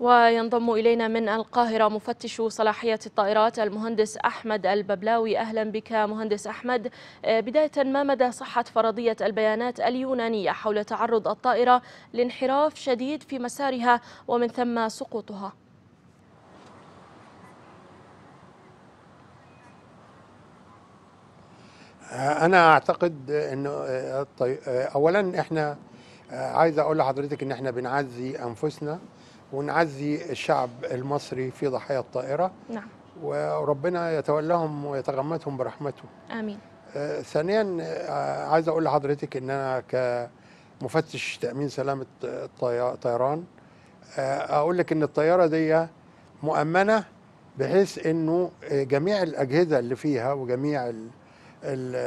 وينضم إلينا من القاهرة مفتش صلاحية الطائرات المهندس أحمد الببلاوي أهلا بك مهندس أحمد آه، بداية ما مدى صحة فرضية البيانات اليونانية حول تعرض الطائرة لانحراف شديد في مسارها ومن ثم سقوطها؟ آه، انا اعتقد انه آه، اولا احنا عايز اقول لحضرتك ان احنا بنعزي انفسنا ونعزي الشعب المصري في ضحايا الطائرة نعم وربنا يتولاهم ويتغمدهم برحمته آمين آه، ثانيا آه، عايز أقول لحضرتك أن أنا كمفتش تأمين سلامة الطيران آه، أقول لك أن الطيارة دي مؤمنة بحيث أنه جميع الأجهزة اللي فيها وجميع الـ الـ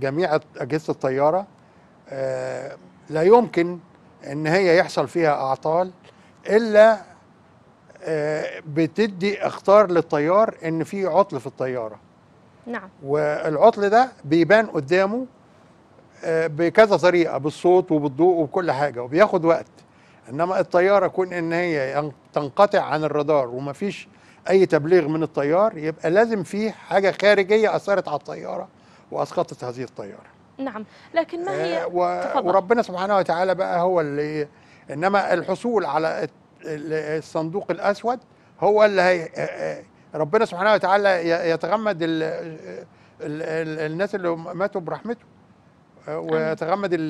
جميع أجهزة الطيارة لا يمكن ان هي يحصل فيها اعطال الا آه، بتدي اختار للطيار ان في عطل في الطياره نعم والعطل ده بيبان قدامه آه، بكذا طريقه بالصوت وبالضوء وبكل حاجه وبياخد وقت انما الطياره كون ان هي تنقطع عن الرادار ومفيش اي تبليغ من الطيار يبقى لازم في حاجه خارجيه اثرت على الطياره واسقطت هذه الطياره نعم لكن ما هي آه، و... وربنا سبحانه وتعالى بقى هو اللي انما الحصول على الصندوق الاسود هو اللي هي آه، آه، ربنا سبحانه وتعالى يتغمد ال ال ال الناس اللي ماتوا برحمته ويتغمد ال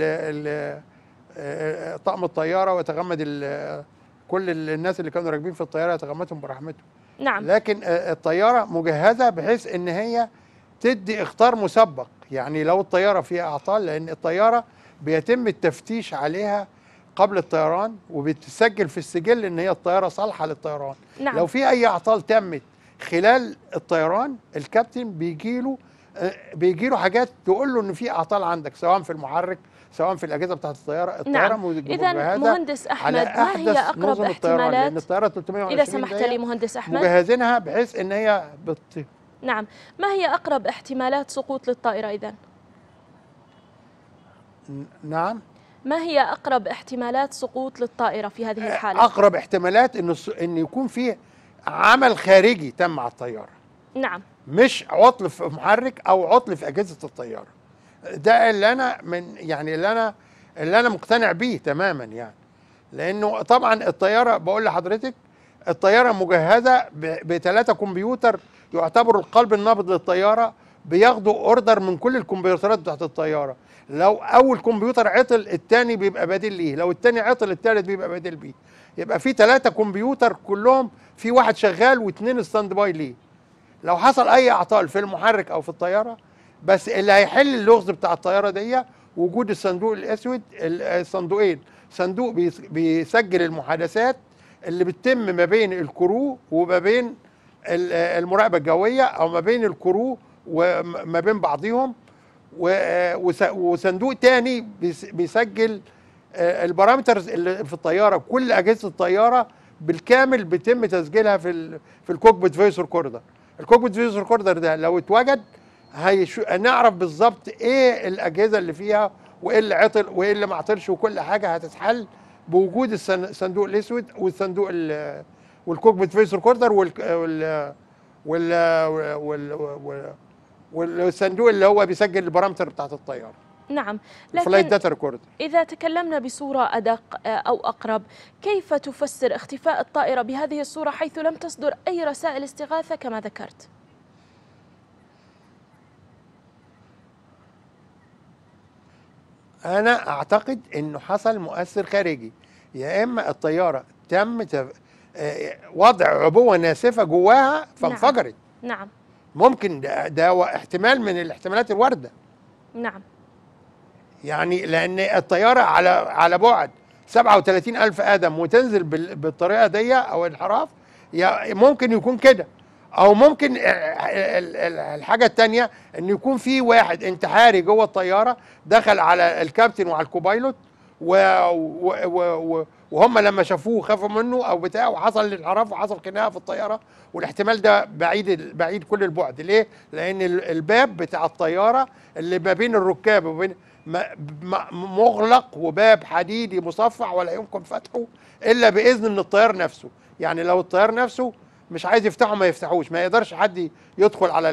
ال طقم الطياره ويتغمد كل الناس اللي كانوا راكبين في الطياره يتغمدهم برحمته نعم لكن الطياره مجهزه بحيث ان هي تدي اختار مسبق يعني لو الطياره فيها اعطال لان الطياره بيتم التفتيش عليها قبل الطيران وبتسجل في السجل ان هي الطياره صالحه للطيران نعم. لو في اي اعطال تمت خلال الطيران الكابتن بيجيله آه، بيجيله حاجات تقول له ان في اعطال عندك سواء في المحرك سواء في الاجهزه بتاعه الطياره نعم. الطياره نعم. اذا مهندس احمد ما هي اقرب احتمالات لان الطياره 320 اذا سمحت لي مهندس احمد مجهزينها بحيث ان هي بت نعم ما هي أقرب احتمالات سقوط للطائرة إذا؟ نعم ما هي أقرب احتمالات سقوط للطائرة في هذه الحالة؟ أقرب احتمالات إن إن يكون فيه عمل خارجي تم على الطيارة نعم مش عطل في محرك أو عطل في أجهزة الطيارة ده اللي أنا من يعني اللي أنا اللي أنا مقتنع بيه تماما يعني لأنه طبعا الطيارة بقول لحضرتك الطياره مجهزه بثلاثه كمبيوتر يعتبروا القلب النابض للطياره بياخدوا اوردر من كل الكمبيوترات بتاعت الطياره لو اول كمبيوتر عطل الثاني بيبقى بديل ليه لو الثاني عطل الثالث بيبقى بديل بيه يبقى في ثلاثه كمبيوتر كلهم في واحد شغال واثنين ستاند باي ليه لو حصل اي اعطال في المحرك او في الطياره بس اللي هيحل اللغز بتاع الطياره دي وجود الصندوق الاسود الصندوقين صندوق بيسجل المحادثات اللي بتتم ما بين الكرو وما بين المراقبه الجويه او ما بين الكرو وما بين بعضهم وصندوق تاني بيسجل آه، البارامترز اللي في الطياره كل اجهزه الطياره بالكامل بيتم تسجيلها في في الكوكبيت فيس ريكوردر الكوكبيت فيس ريكوردر ده لو اتوجد هنعرف بالظبط ايه الاجهزه اللي فيها وايه اللي عطل وايه اللي ما عطلش وكل حاجه هتتحل بوجود الصندوق الاسود والصندوق والكوكبت فيس ريكوردر وال وال وال والصندوق اللي هو بيسجل البارامتر بتاعت الطياره نعم لكن إذا تكلمنا بصورة أدق آه، أو أقرب كيف تفسر اختفاء الطائرة بهذه الصورة حيث لم تصدر أي رسائل استغاثة كما ذكرت؟ انا اعتقد انه حصل مؤثر خارجي يا اما الطياره تم آه، وضع عبوه ناسفه جواها فانفجرت نعم. نعم ممكن ده, ده احتمال من الاحتمالات الوارده نعم يعني لان الطياره على على بعد 37 الف قدم وتنزل بالطريقه دي او انحراف ممكن يكون كده او ممكن الحاجه الثانيه ان يكون في واحد انتحاري جوه الطياره دخل على الكابتن وعلى الكوبايلوت و... و... و... وهم لما شافوه خافوا منه او بتاع وحصل الانحراف وحصل خناقه في الطياره والاحتمال ده بعيد بعيد كل البعد ليه؟ لان الباب بتاع الطياره اللي ما بين الركاب وبين مغلق وباب حديدي مصفح ولا يمكن فتحه الا باذن من الطيار نفسه يعني لو الطيار نفسه مش عايز يفتحه ما يفتحوش ما يقدرش حد يدخل على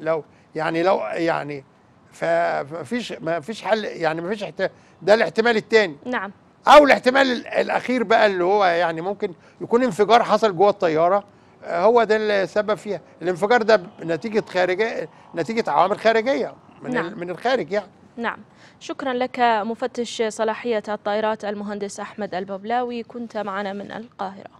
لو يعني لو يعني فمفيش فيش حل يعني ما فيش ده الاحتمال الثاني نعم او الاحتمال الاخير بقى اللي هو يعني ممكن يكون انفجار حصل جوه الطياره آه، هو ده اللي سبب فيها الانفجار ده نتيجه خارجيه نتيجه عوامل خارجيه من نعم. من الخارج يعني نعم شكرا لك مفتش صلاحيه الطائرات المهندس احمد الببلاوي كنت معنا من القاهره